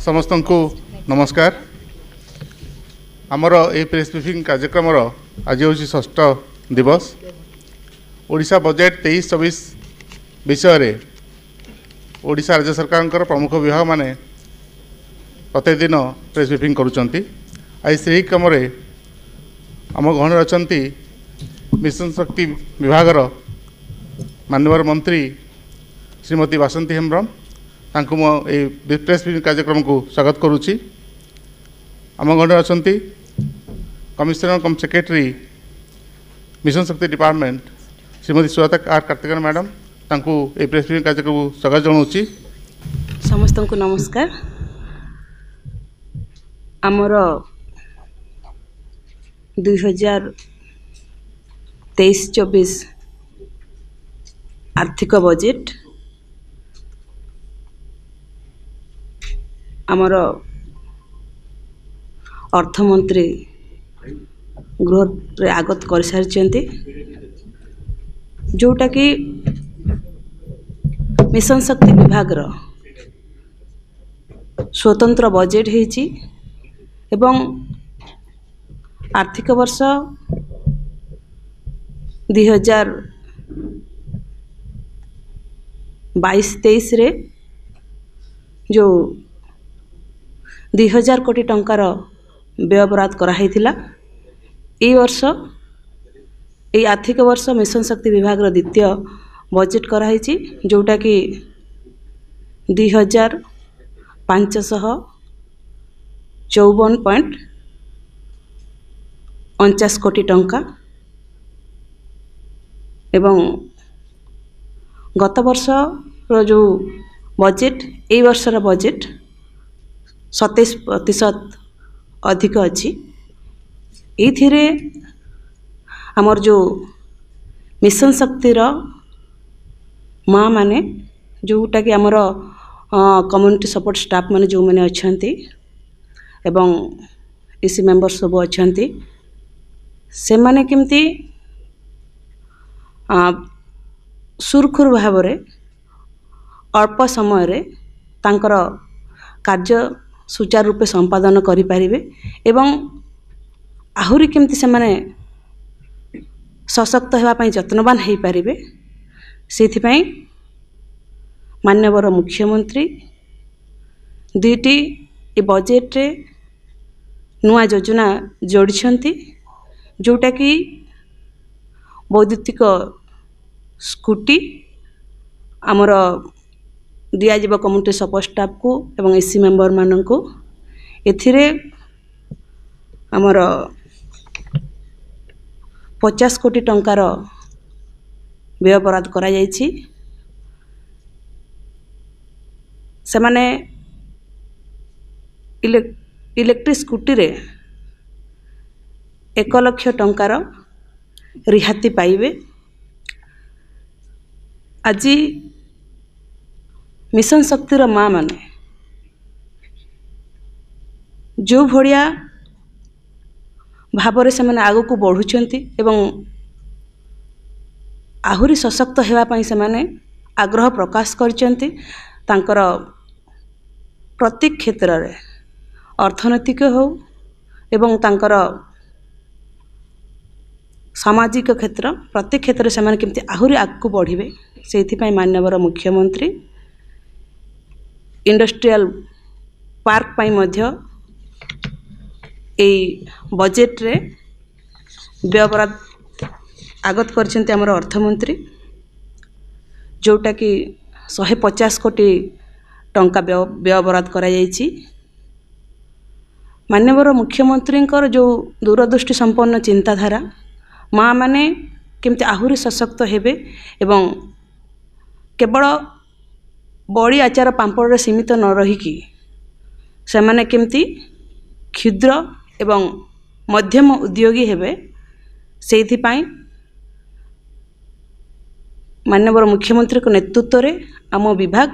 ସମସ୍ତଙ୍କୁ ନମସ୍କାର ଆମର ଏହି ପ୍ରେସ୍ ବ୍ରିଫିଂ କାର୍ଯ୍ୟକ୍ରମର ଆଜି ହେଉଛି ଷଷ୍ଠ ଦିବସ ଓଡ଼ିଶା ବଜେଟ୍ ତେଇଶ ଚବିଶ ବିଷୟରେ ଓଡ଼ିଶା ରାଜ୍ୟ ସରକାରଙ୍କର ପ୍ରମୁଖ ବିଭାଗମାନେ ପ୍ରତ୍ୟେକ ଦିନ ପ୍ରେସ୍ ବ୍ରିଫିଂ କରୁଛନ୍ତି ଆଜି ସେହି କ୍ରମରେ ଆମ ଗହଣରେ ଅଛନ୍ତି ମିଶନ ଶକ୍ତି ବିଭାଗର ମାନ୍ୟବର ମନ୍ତ୍ରୀ ଶ୍ରୀମତୀ ବାସନ୍ତୀ ହେମ୍ବ୍ରମ୍ ତାଙ୍କୁ ମୁଁ ଏଇ ପ୍ରେସ୍ ବ୍ରିଫିଂ କାର୍ଯ୍ୟକ୍ରମକୁ ସ୍ୱାଗତ କରୁଛି ଆମ ଗଣରେ ଅଛନ୍ତି commissioner cum secretary mission Shakti department Shrimati Sujata R Karthikeyan madam ତାଙ୍କୁ ଏଇ ପ୍ରେସ୍ ବ୍ରିଫିଂ କାର୍ଯ୍ୟକ୍ରମକୁ ସ୍ୱାଗତ ଜଣାଉଛି ସମସ୍ତଙ୍କୁ ନମସ୍କାର ଆମର ଦୁଇହଜାର ତେଇଶ ଚବିଶ ଆର୍ଥିକ ବଜେଟ୍ ଆମର ଅର୍ଥମନ୍ତ୍ରୀ ଗୃହରେ ଆଗତ କରିସାରିଛନ୍ତି ଯେଉଁଟାକି ମିଶନ ଶକ୍ତି ବିଭାଗର ସ୍ୱତନ୍ତ୍ର ବଜେଟ୍ ହେଇଛି ଏବଂ ଆର୍ଥିକ ବର୍ଷ ଦୁଇ ହଜାର ବାଇଶ ତେଇଶରେ ଯେଉଁ ଦୁଇ ହଜାର କୋଟି ଟଙ୍କାର ବ୍ୟୟବରାଦ କରାହୋଇଥିଲା ଏଇ ବର୍ଷ ଏଇ ଆର୍ଥିକ ବର୍ଷ ମିଶନ ଶକ୍ତି ବିଭାଗର ଦ୍ୱିତୀୟ ବଜେଟ୍ କରାହୋଇଛି ଯେଉଁଟାକି ଦୁଇ ହଜାର ପାଞ୍ଚଶହ ଚଉବନ ପଏଣ୍ଟ ଅଣଚାଶ କୋଟି ଟଙ୍କା ଏବଂ ଗତ ବର୍ଷର ଯେଉଁ ବଜେଟ୍ ଏଇ ବର୍ଷର ବଜେଟ୍ ସତେଇଶ ପ୍ରତିଶତ ଅଧିକ ଅଛି ଏଇଥିରେ ଆମର ଯେଉଁ ମିଶନ ଶକ୍ତିର ମାଆମାନେ ଯେଉଁଟାକି ଆମର କମ୍ୟୁନିଟି ସପୋର୍ଟ ଷ୍ଟାଫ୍ ମାନେ ଯେଉଁମାନେ ଅଛନ୍ତି ଏବଂ ଇସି ମେମ୍ବର ସବୁ ଅଛନ୍ତି ସେମାନେ କେମିତି ସୁରୁଖୁର ଭାବରେ ଅଳ୍ପ ସମୟରେ ତାଙ୍କର କାର୍ଯ୍ୟ ସୁଚାରୁ ରୂପେ ସମ୍ପାଦନ କରିପାରିବେ ଏବଂ ଆହୁରି କେମିତି ସେମାନେ ସଶକ୍ତ ହେବା ପାଇଁ ଯତ୍ନବାନ ହୋଇପାରିବେ ସେଥିପାଇଁ ମାନ୍ୟବର ମୁଖ୍ୟମନ୍ତ୍ରୀ ଦୁଇଟି ଏ ବଜେଟ୍ରେ ନୂଆ ଯୋଜନା ଯୋଡ଼ିଛନ୍ତି ଯେଉଁଟାକି ବୈଦ୍ୟୁତିକ ସ୍କୁଟି ଆମର ଦିଆଯିବ କମିଟି ସପୋର୍ଟ ଷ୍ଟାଫ୍କୁ ଏବଂ ଏସ୍ ସି ମେମ୍ବରମାନଙ୍କୁ ଏଥିରେ ଆମର ପଚାଶ କୋଟି ଟଙ୍କାର ବ୍ୟୟପରାଧ କରାଯାଇଛି ସେମାନେ ଇଲେକ୍ଟ୍ରିକ୍ ସ୍କୁଟିରେ ଏକ ଲକ୍ଷ ଟଙ୍କାର ରିହାତି ପାଇବେ ଆଜି ମିଶନ ଶକ୍ତିର ମାଆମାନେ ଯେଉଁଭଳିଆ ଭାବରେ ସେମାନେ ଆଗକୁ ବଢ଼ୁଛନ୍ତି ଏବଂ ଆହୁରି ସଶକ୍ତ ହେବା ପାଇଁ ସେମାନେ ଆଗ୍ରହ ପ୍ରକାଶ କରିଛନ୍ତି ତାଙ୍କର ପ୍ରତି କ୍ଷେତ୍ରରେ ଅର୍ଥନୈତିକ ହେଉ ଏବଂ ତାଙ୍କର ସାମାଜିକ କ୍ଷେତ୍ର ପ୍ରତି କ୍ଷେତ୍ରରେ ସେମାନେ କେମିତି ଆହୁରି ଆଗକୁ ବଢ଼ିବେ ସେଇଥିପାଇଁ ମାନ୍ୟବର ମୁଖ୍ୟମନ୍ତ୍ରୀ ଇଣ୍ଡଷ୍ଟ୍ରିଆଲ ପାର୍କ ପାଇଁ ମଧ୍ୟ ଏଇ ବଜେଟରେ ବ୍ୟୟ ବରାଦ ଆଗତ କରିଛନ୍ତି ଆମର ଅର୍ଥମନ୍ତ୍ରୀ ଯେଉଁଟାକି ଶହେ ପଚାଶ କୋଟି ଟଙ୍କା ବ୍ୟୟ ବ୍ୟୟ ବରାଦ କରାଯାଇଛି ମାନ୍ୟବର ମୁଖ୍ୟମନ୍ତ୍ରୀଙ୍କର ଯେଉଁ ଦୂରଦୃଷ୍ଟି ସମ୍ପନ୍ନ ଚିନ୍ତାଧାରା ମାଆମାନେ କେମିତି ଆହୁରି ସଶକ୍ତ ହେବେ ଏବଂ କେବଳ ବଡ଼ି ଆଚାର ପାମ୍ପଡ଼ରେ ସୀମିତ ନ ରହିକି ସେମାନେ କେମିତି କ୍ଷୁଦ୍ର ଏବଂ ମଧ୍ୟମ ଉଦ୍ୟୋଗୀ ହେବେ ସେଇଥିପାଇଁ ମାନ୍ୟବର ମୁଖ୍ୟମନ୍ତ୍ରୀଙ୍କ ନେତୃତ୍ୱରେ ଆମ ବିଭାଗ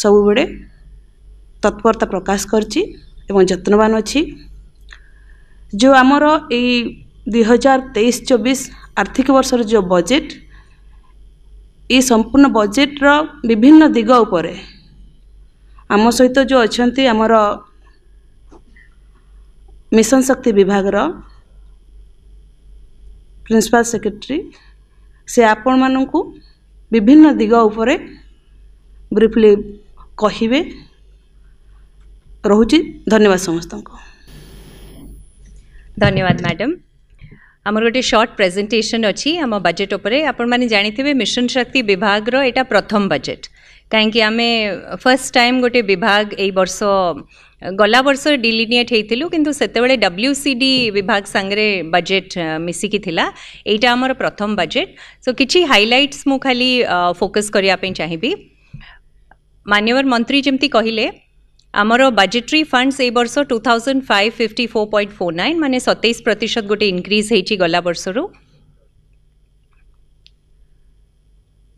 ସବୁବେଳେ ତତ୍ପରତା ପ୍ରକାଶ କରିଛି ଏବଂ ଯତ୍ନବାନ ଅଛି ଯେଉଁ ଆମର ଏଇ ଦୁଇ ହଜାର ତେଇଶ ଚବିଶ ଆର୍ଥିକ ବର୍ଷର ଯେଉଁ ବଜେଟ୍ ଏ ସମ୍ପୂର୍ଣ୍ଣ ବଜେଟ୍ର ବିଭିନ୍ନ ଦିଗ ଉପରେ ଆମ ସହିତ ଯେଉଁ ଅଛନ୍ତି ଆମର ମିଶନ ଶକ୍ତି ବିଭାଗର ପ୍ରିନ୍ସିପାଲ ସେକ୍ରେଟେରୀ ସେ ଆପଣମାନଙ୍କୁ ବିଭିନ୍ନ ଦିଗ ଉପରେ ବ୍ରିଫଲି କହିବେ ରହୁଛି ଧନ୍ୟବାଦ ସମସ୍ତଙ୍କୁ ଧନ୍ୟବାଦ ମ୍ୟାଡ଼ାମ୍ आमर गोटे सर्ट प्रेजेटेसन अच्छी आम बजेट पर आपंथे मिशन शक्ति विभाग एटा प्रथम बजेट कहीं आम फर्स्ट टाइम गोटे विभाग यर्ष गला बर्ष डिलीनिएट होतु कितु से डब्ल्यू सी डी विभाग सांगे बजेट मिसिकी यहीटा आमर प्रथम बजेट सो कि हाइलाइट्स मुझे खाली फोकस करने चाहे मानवर मंत्री जमी कहले ଆମର ବଜେଟ୍ରି ଫଣ୍ଡସ୍ ଏ ବର୍ଷ two thousand five fifty four point four nine ମାନେ ସତେଇଶ ପ୍ରତିଶତ ଗୋଟେ ଇନକ୍ରିଜ୍ ହେଇଛି ଗଲା ବର୍ଷରୁ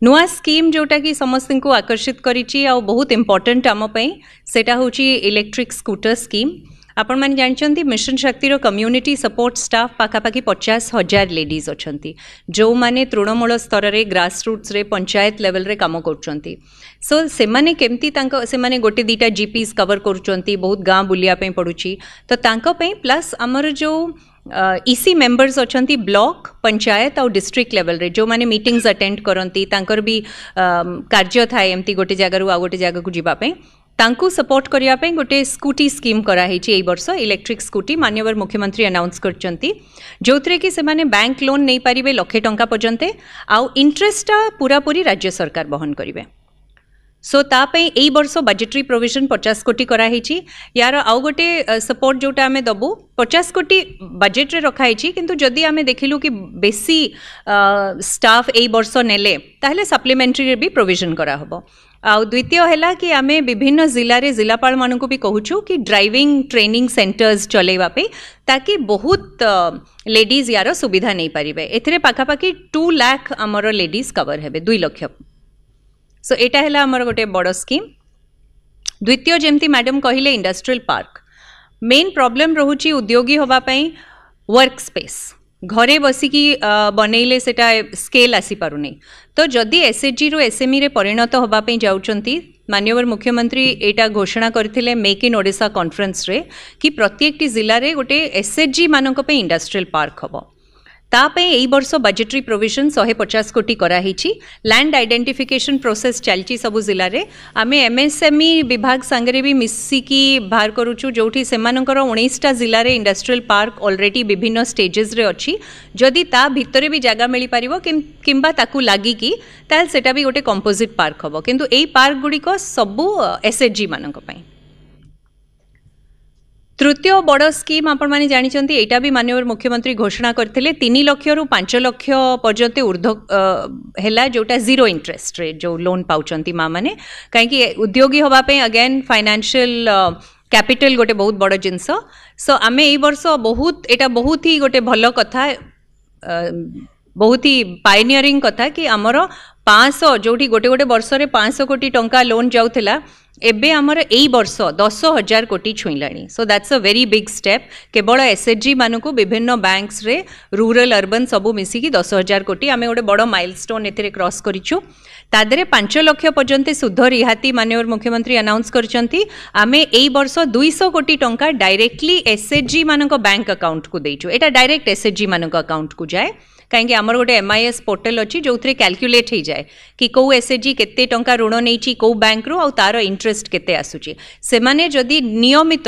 ନୂଆ ସ୍କିମ୍ ଯେଉଁଟାକି ସମସ୍ତଙ୍କୁ ଆକର୍ଷିତ କରିଛି ଆଉ ବହୁତ ଇମ୍ପର୍ଟାଣ୍ଟ ଆମ ପାଇଁ ସେଇଟା ହେଉଛି ଇଲେକ୍ଟ୍ରିକ୍ ସ୍କୁଟର ସ୍କିମ୍ आपण जानते मिशन शक्तिर कम्युनिटी सपोर्ट स्टाफ पखापाखि पचास हजार लेडिज तो अच्छा जो मैंने तृणमूल स्तर में ग्रास रुट्स पंचायत लेवल रे काम कर सो से केमती गोटे दुटा जीपीस कवर कर बहुत गाँव बुलाप पड़ू तो प्लस आमर जो इसी मेंबर्स अच्छा ब्लॉक पंचायत आउ डिस्ट्रिक्ट लेवल रे जो माने मीटिंग्स अटेंड करती भी कार्य थाए एमती गोटे जगह आउ गोटे जगह को जीवापी ତାଙ୍କୁ ସପୋର୍ଟ କରିବା ପାଇଁ ଗୋଟେ ସ୍କୁଟି ସ୍କିମ୍ କରାହେଇଛି ଏଇ ବର୍ଷ ଇଲେକ୍ଟ୍ରିକ୍ ସ୍କୁଟି ମାନ୍ୟବର ମୁଖ୍ୟମନ୍ତ୍ରୀ ଆନାଉନ୍ସ କରିଛନ୍ତି ଯେଉଁଥିରେ କି ସେମାନେ ବ୍ୟାଙ୍କ ଲୋନ୍ ନେଇପାରିବେ ଲକ୍ଷେ ଟଙ୍କା ପର୍ଯ୍ୟନ୍ତେ ଆଉ ଇଣ୍ଟରେଷ୍ଟଟା ପୁରାପୁରି ରାଜ୍ୟ ସରକାର ବହନ କରିବେ सो ता एई बजेटरी प्रोविजन पचास कोटी कराई यार आउ गोटे सपोर्ट जोटा आम दबु पचास कोटी बजेट्रे रखाई किंतु जदि आम देखिलु कि बेसी स्टाफ यर्ष बर्ष सप्लीमेटरी भी प्रोविजन करा हबो आउ द्वितीय है कि आम विभिन्न जिले में जिलापाल मानक भी कहूँ कि ड्राइविंग ट्रेनिंग सेन्टर्स चलवाई ताकि बहुत लेडिज यार सुविधा नहीं पारे एखापाखि टू लाख आमर लेडिज कवर हे दुई लक्ष सो एटा है आम गोटे बड़ स्कीम द्वितीय जमती मैडम कहले इंडस्ट्रियल पार्क मेन प्रॉब्लम रोच उद्योगी हाँपाई वर्क स्पेस घरे बसिकी बनैले से स्केल आसीपार नहीं तो जदि एस एच जी रू एस एम इणत होगापी जावर मुख्यमंत्री एटा घोषणा करते मेक इन ओडा कन्फरेन्स कि प्रत्येक जिले गोटे एस एच जी मानी इंडस्ट्रियल पार्क हाँ ତା ପାଇଁ ଏହି ବର୍ଷ ବଜେଟରୀ ପ୍ରୋଭିଜନ୍ ଶହେ ପଚାଶ କୋଟି କରାହେଇଛି ଲ୍ୟାଣ୍ଡ ଆଇଡେଣ୍ଟିଫିକେସନ୍ ପ୍ରୋସେସ୍ ଚାଲିଛି ସବୁ ଜିଲ୍ଲାରେ ଆମେ ଏମ୍ଏସ୍ଏମ୍ଇ ବିଭାଗ ସାଙ୍ଗରେ ବି ମିଶିକି ବାହାର କରୁଛୁ ଯେଉଁଠି ସେମାନଙ୍କର ଉଣେଇଶଟା ଜିଲ୍ଲାରେ ଇଣ୍ଡଷ୍ଟ୍ରିଆଲ ପାର୍କ ଅଲରେଡ଼ି ବିଭିନ୍ନ ଷ୍ଟେଜେସ୍ରେ ଅଛି ଯଦି ତା ଭିତରେ ବି ଜାଗା ମିଳିପାରିବ କିମ୍ବା ତାକୁ ଲାଗିକି ତାହେଲେ ସେଟା ବି ଗୋଟେ କମ୍ପୋଜିଟ୍ ପାର୍କ ହେବ କିନ୍ତୁ ଏଇ ପାର୍କ ଗୁଡ଼ିକ ସବୁ ଏସ୍ଏଚ୍ଜି ମାନଙ୍କ ପାଇଁ তৃতীয় বড় স্কিম আপনার জাঁচান এইটা বি মাননীয় মুখ্যমন্ত্রী ঘোষণা করে তিন লক্ষ রু পাঁচ লক্ষ পর্যন্ত ঊর্ধ্ব হেলা যেটা জিরো ইন্টরেস্ট রেট যে লোন পাচ্ছেন মা মানে কাইকি উদ্যোগী হওয়া আগেন ফাইনান্সিয়াল ক্যাপিটাল গোটে বহুত বড় জিনিস সো আমি এই বর্ষ বহুত এটা বহুত হি গোটে ভাল কথা ବହୁତ ହି ପାଇନିୟରିଂ କଥା କି ଆମର ପାଞ୍ଚଶହ ଯେଉଁଠି গোটে ଗୋଟେ ବର୍ଷରେ ପାଞ୍ଚଶହ କୋଟି ଟଙ୍କା ଲୋନ୍ ଯାଉଥିଲା ଏବେ ଆମର ଏଇ ବର୍ଷ ଦଶ ହଜାର କୋଟି ଛୁଇଁଲାଣି so that's a very big step କେବଳ ଏସ୍ଏଚ୍ଜି ମାନଙ୍କୁ ବିଭିନ୍ନ ବ୍ୟାଙ୍କସରେ ରୁରାଲ ଅର୍ବାନ୍ ସବୁ ମିଶିକି ଦଶ ହଜାର କୋଟି ଆମେ ଗୋଟେ ବଡ଼ ମାଇଲଷ୍ଟୋନ୍ ଏଥିରେ କ୍ରସ୍ କରିଛୁ ତା ଦେହରେ ପାଞ୍ଚ ଲକ୍ଷ ପର୍ଯ୍ୟନ୍ତ ସୁଧ ରିହାତି ମାନ୍ୟବର ମୁଖ୍ୟମନ୍ତ୍ରୀ ଆନାଉନ୍ସ କରିଛନ୍ତି ଆମେ ଏଇ ବର୍ଷ ଦୁଇଶହ କୋଟି ଟଙ୍କା ଡାଇରେକ୍ଟଲି ଏସ୍ଏଚ୍ଜି ମାନଙ୍କ ବ୍ୟାଙ୍କ ଆକାଉଣ୍ଟକୁ ଦେଇଛୁ ଏଇଟା ଡାଇରେକ୍ଟ ଏସ୍ଏଚ୍ଜି ମାନଙ୍କ ଆକାଉଣ୍ଟକୁ ଯାଏ कहीं आमर गोटे एम आई एस पोर्टाल अच्छी जो थे क्याकुलेट हो जाए कि कौ एस एच जी के टाँग ऋण नहीं कौ बैंक रू तार इंटरेस्ट केसुच्चे जदि नियमित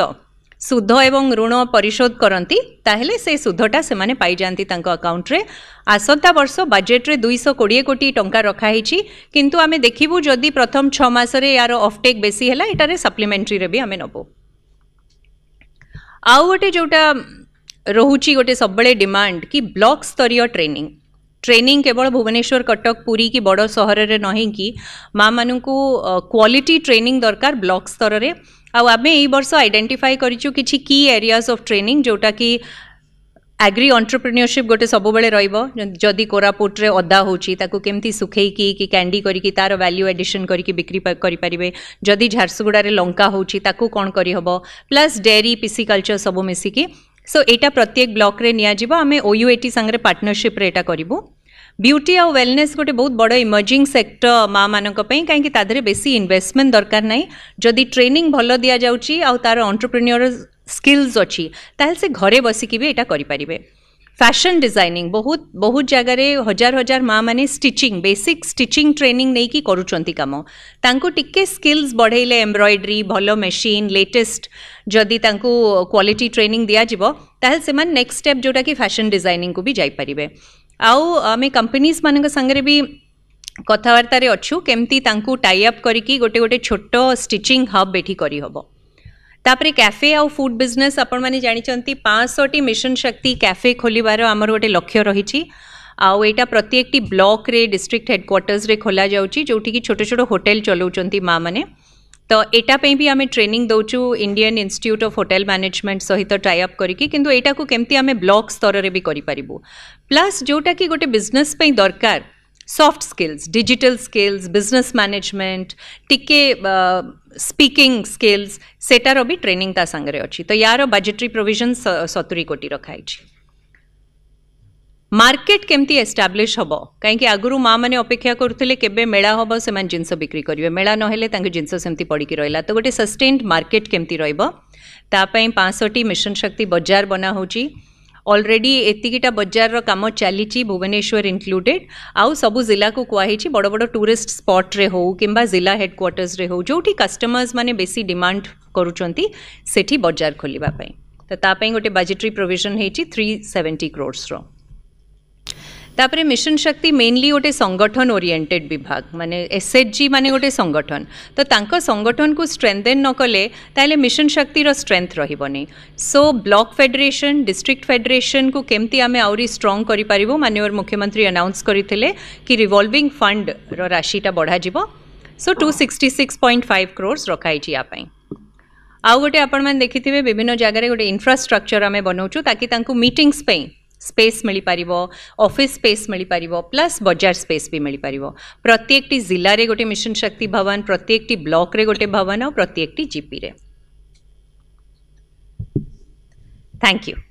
सुध एवं ऋण परिशोध करती ताहले से सुधटा से आकाउंट्रे आसता वर्ष बजेट्रे दुईश कोड़े कोटी टाँचा रखाई किंतु आम देखू जदि प्रथम छमास अफटेक् बेसी है सप्लीमेंटरी भी आम नबू आउ गोटे जोटा रोची गोटे सब डिमांड कि ब्लॉक स्तर ट्रेनिंग ट्रेनिंग केवल भुवनेश्वर कटक पूरी कि बड़ सहर रे नहीं कि माँ मान क्वालिटी ट्रेनिंग दरकार ब्लॉक स्तर रे आम यही वर्ष आईडेटिफाई करी एरियाज ट्रेनिंग जोटा कि एग्री अंटरप्रेन्योरशिप गोटे सब रही कोरापुट अदा होमती सुखे कि कैंडी कर वैल्यू एडिशन करके बिक्री करेंगे जदि झारसुगुड़े लंका होती कौन प्लस डेरी पिसी सब मिसिकी सो एटा प्रत्येक ब्लक रे निया जीवा हमें ओयूएटी संगरे पार्टनरशिप रे एटा करिवु ब्यूटी आउ वेलनेस गोटे बहुत बड़ इमर्जिंग सेक्टर माँ मानक कहीं तादेह बेस इनभेस्टमेंट दरकार ना जदि ट्रेनिंग भल दि जाऊँगी आर अंटरप्रेन्योर स्किल्स अच्छी ताल से घरे बसिकी भी यहाँ करें फैशन डिजाइनिंग बहुत बहुत जगह हजार हजार माँ मैंने स्टिचिंग बेसिक स्टिचिंग ट्रेनिंग नहीं कि कम टिके स्किल्स बढ़ेले एम्ब्रॉयडरी भल मेसीन लेटेस्ट जदि क्वालिटी ट्रेनिंग दिजिव से नेक्स्ट स्टेप जोटा कि फैशन डिजाइनिंग को भी जापारे आम कंपनीज मान संगे भी कथबार्तार अच्छू केमती टाइप करोटे गोटे छोट स्टिचिंग हब ये करहब तापर कैफे आउ फूड बिजनेस आपण मैंने जानते पांचशी मिशन शक्ति कैफे खोलार आमर गोटे लक्ष्य रही आईटा प्रत्येक ब्लक डिस्ट्रिक्ट हेडक्वार्टर्स खोल जाऊँगी छोट छोट होटेल चलाउं माँ मैंने तो यहाँपी भी आम ट्रेनिंग दौचु Indian institute of hotel management सहित को कमी आम ब्लक स्तर में भी करूँ प्लस जोटा कि गोटे बिजनेस दरकार soft skills digital skills business management टिके स्पीकिंग स्किल्स सेटार भी ट्रेनिंग ता सांगरे अच्छी तो यार बजेटरी प्रोविजन सतुरी कोटी रखाई मार्केट केमती एस्टाब्लीश हम कहीं आगुरी माँ मैंने अपेक्षा करुले के मेला हम से जिनस बिक्री करेंगे मेला ना जिनस पड़ी रहा तो गोटे सस्टेन्ड मार्केट केमती रही पांचटी मिशन शक्ति बजार बना होची ଅଲରେଡ଼ି ଏତିକିଟା ବଜାରର କାମ ଚାଲିଛି ଭୁବନେଶ୍ୱର ଇନକ୍ଲୁଡେଡ୍ ଆଉ ସବୁ ଜିଲ୍ଲାକୁ କୁହାହେଇଛି ବଡ଼ ବଡ଼ ଟୁରିଷ୍ଟ ସ୍ପଟ୍ରେ ହେଉ କିମ୍ବା ଜିଲ୍ଲା ହେଡ଼କ୍ୱାର୍ଟର୍ସରେ ହେଉ ଯେଉଁଠି କଷ୍ଟମର୍ସ ମାନେ ବେଶୀ ଡିମାଣ୍ଡ କରୁଛନ୍ତି ସେଠି ବଜାର ଖୋଲିବା ପାଇଁ ତ ତା ପାଇଁ ଗୋଟେ ବଜେଟରୀ ପ୍ରୋଭିଜନ୍ ହେଇଛି ଥ୍ରୀ ସେଭେଣ୍ଟି କ୍ରୋର୍ସର तापर मिशन शक्ति मेनली गोटे संगठन ओरिएंटेड विभाग माने एस एच जी मान गोटे संगठन तो संगठन को स्ट्रेंथेन नकले तो मिशन शक्तिर स्ट्रेन्थ रही सो ब्लक फेडेरेसन डिस्ट्रिक्ट फेडेरेसन को केमती आम आउरी स्ट्रंग करू मानवर मुख्यमंत्री अनाउंस करते कि रिवल्विंग फंड राशिटा बढ़ाव so two sixty six point five crores रखाई यापाई आउ गोटे आपण मैंने देखिथे विभिन्न जगह गोटे इनफ्रास्ट्रक्चर आम बनाऊ ताकि मीटिंग्स मीटिंगसपाई स्पेस मिल पार अफि स्पेस मिल पार प्लस बजार स्पेस भी मिल पार प्रत्येक जिले में गोटे मिशन शक्ति भवन प्रत्येक ब्लक गोटे भवन और प्रत्येक जिपी थैंक यू